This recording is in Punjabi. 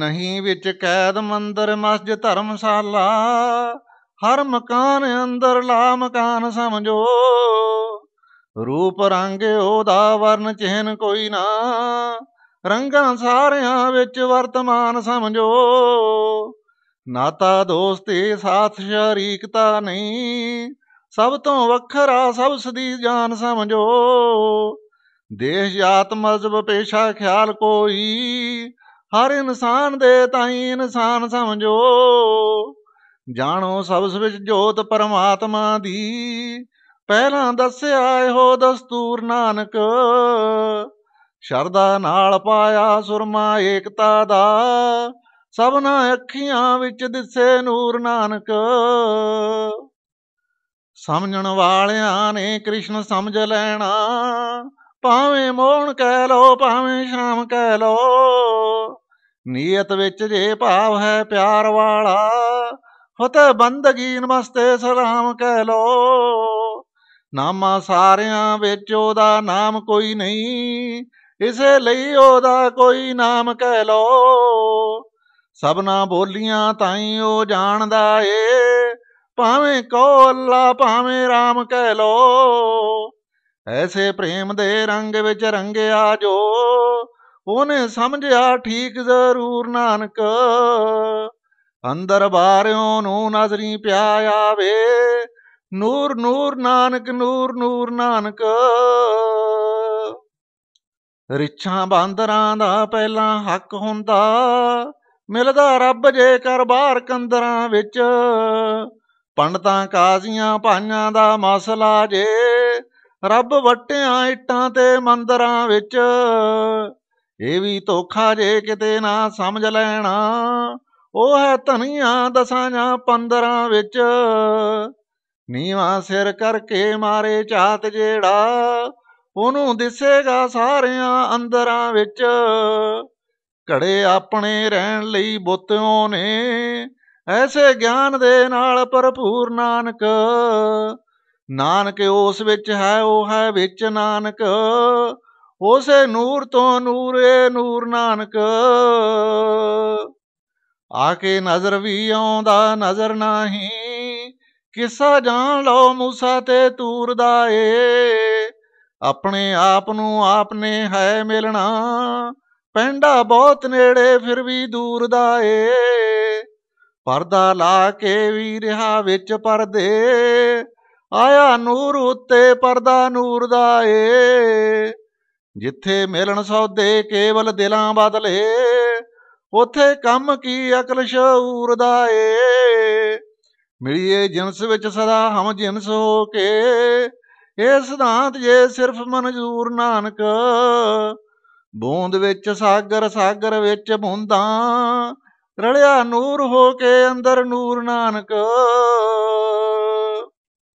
ਨਹੀਂ ਵਿੱਚ ਕੈਦ ਮੰਦਰ ਮਸਜਿਦ ਧਰਮਸ਼ਾਲਾ ਹਰ ਮਕਾਨ ਅੰਦਰ ਲਾ ਮਕਾਨ ਸਮਝੋ ਰੂਪ ਰੰਗ ਉਹਦਾ ਵਰਨ ਚਿਹਨ ਕੋਈ ਨਾ ਰੰਗਾਂ ਸਾਰਿਆਂ ਵਿੱਚ ਵਰਤਮਾਨ ਸਮਝੋ ਨਾਤਾ ਦੋਸਤੀ ਸਾਥ ਸ਼ਰੀਕਤਾ ਨਹੀਂ ਸਭ ਤੋਂ ਵੱਖਰਾ ਸਭ ਸਦੀ ਜਾਨ ਸਮਝੋ ਦੇਸ਼ ਜਾਤ ਜਬ ਪੇਸ਼ਾ ਖਿਆਲ ਕੋਈ ਹਰ ਇਨਸਾਨ ਦੇ ਤਾਈ ਇਨਸਾਨ ਸਮਝੋ ਜਾਣੋ ਸਬਸ ਵਿੱਚ ਜੋਤ ਪਰਮਾਤਮਾ ਦੀ ਪਹਿਲਾਂ ਦੱਸਿਆ ਇਹੋ ਦਸਤੂਰ ਨਾਨਕ ਸ਼ਰਦਾ ਨਾਲ ਪਾਇਆ ਸੁਰਮਾ ਏਕਤਾ ਦਾ ਸਭਨਾ ਅੱਖੀਆਂ ਵਿੱਚ ਦਿਸੇ ਨੂਰ ਨਾਨਕ ਸਮਝਣ ਵਾਲਿਆਂ ਨੇ ਕ੍ਰਿਸ਼ਨ ਸਮਝ ਲੈਣਾ ਭਾਵੇਂ ਮੋਹਣ ਕਹਿ ਲੋ ਭਾਵੇਂ ਸ਼ਾਮ ਕਹਿ ਲੋ ਨੀਅਤ ਵਿੱਚ ਜੇ ਭਾਵ ਹੈ ਪਿਆਰ ਵਾਲਾ ਫਤਿਹ ਬੰਦਗੀ ਨਮਸਤੇ ਸਲਾਮ ਕਹਿ ਲੋ ਨਾਮਾ ਸਾਰਿਆਂ ਵਿੱਚ ਉਹਦਾ ਨਾਮ ਕੋਈ ਨਹੀਂ ਇਸੇ ਲਈ ਉਹਦਾ ਕੋਈ ਨਾਮ ਕਹਿ ਲੋ ਸਭਨਾ ਬੋਲੀਆਂ ਤਾਈ ਉਹ ਜਾਣਦਾ ਏ ਭਾਵੇਂ ਕੋ ਅੱਲਾ ਭਾਵੇਂ RAM ਕਹਿ ਲੋ ਐਸੇ ਪ੍ਰੇਮ ਦੇ ਰੰਗ ਵਿੱਚ ਰੰਗਿਆ ਜੋ ਉਹਨੇ ਸਮਝਿਆ ਠੀਕ ਜ਼ਰੂਰ ਨਾਨਕ ਅੰਦਰ ਬਾਰਿਓ ਨੂੰ ਨਜ਼ਰੀ ਪਿਆ ਆਵੇ ਨੂਰ ਨੂਰ ਨਾਨਕ ਨੂਰ ਨੂਰ ਨਾਨਕ ਰਿਛਾਂ ਬਾਂਦਰਾਂ ਦਾ ਪਹਿਲਾਂ ਹੱਕ ਹੁੰਦਾ ਮਿਲਦਾ ਰੱਬ ਜੇ ਕਰ ਬਾਹਰ ਕੰਦਰਾਂ ਵਿੱਚ ਪੰਡਤਾਂ ਕਾਜ਼ੀਆਂ ਭਾਈਆਂ ਦਾ ਮਸਲਾ ਜੇ ਰੱਬ ਵਟਿਆਂ ਇਟਾਂ ਤੇ ਮੰਦਰਾਂ ਵਿੱਚ ਇਹ ਵੀ ਧੋਖਾ ਜੇ ਕਿਤੇ ਨਾ ਸਮਝ ਲੈਣਾ ਉਹ ਹੈ ਧਨੀਆਂ ਦਸਾਂ ਜਾਂ ਪੰਦਰਾਂ ਵਿੱਚ ਨੀਵਾ ਸਿਰ ਕਰਕੇ ਮਾਰੇ ਝਾਤ ਜਿਹੜਾ ਉਹਨੂੰ ਦਿਸੇਗਾ ਸਾਰਿਆਂ ਅੰਦਰਾਂ ਵਿੱਚ ਘੜੇ ਆਪਣੇ ਰਹਿਣ ਲਈ ਬੁੱਤਿਓ ਨੇ ਐਸੇ ਗਿਆਨ ਦੇ ਨਾਲ ਭਰਪੂਰ ਨਾਨਕ ਨਾਨਕ ਉਸ ਵਿੱਚ ਹੈ ਉਹ ਹੈ ਵਿੱਚ ਨਾਨਕ ਉਸੇ ਨੂਰ ਤੋਂ ਨੂਰੇ ਨੂਰ ਨਾਨਕ ਆ ਕੇ ਨਜ਼ਰ ਵੀ ਆਉਂਦਾ ਨਜ਼ਰ ਨਹੀਂ ਕਿਸਾ ਜਾਣ ਲਓ ਮੂਸਾ ਤੇ ਤੂਰ ਦਾ ਏ ਆਪਣੇ ਆਪ ਨੂੰ ਆਪਨੇ ਹੈ ਮਿਲਣਾ ਪੈਂਡਾ ਬਹੁਤ ਨੇੜੇ ਫਿਰ ਵੀ ਦੂਰ ਦਾ ਏ ਪਰਦਾ ਲਾ ਕੇ ਵੀ ਰਿਹਾ ਵਿੱਚ ਪਰਦੇ ਆਇਆ ਨੂਰ ਉੱਤੇ ਪਰਦਾ ਨੂਰ ਦਾ ਏ ਜਿੱਥੇ ਮਿਲਣ ਸੌਦੇ ਕੇਵਲ ਦਿਲਾਂ ਬਦਲੇ ਉਥੇ ਕੰਮ ਕੀ ਅਕਲ ਸ਼ੂਰ ਦਾ ਏ ਮਿਲਿਏ ਜਨਸ ਵਿੱਚ ਸਦਾ ਹਮ ਜਨਸ ਹੋ ਕੇ ਇਹ ਸਿਧਾਂਤ ਜੇ ਸਿਰਫ ਮਨਜ਼ੂਰ ਨਾਨਕ ਬੂੰਦ ਵਿੱਚ ਸਾਗਰ ਸਾਗਰ ਵਿੱਚ ਬੂੰਦਾਂ ਰਲਿਆ ਨੂਰ ਹੋ ਕੇ ਅੰਦਰ ਨੂਰ ਨਾਨਕ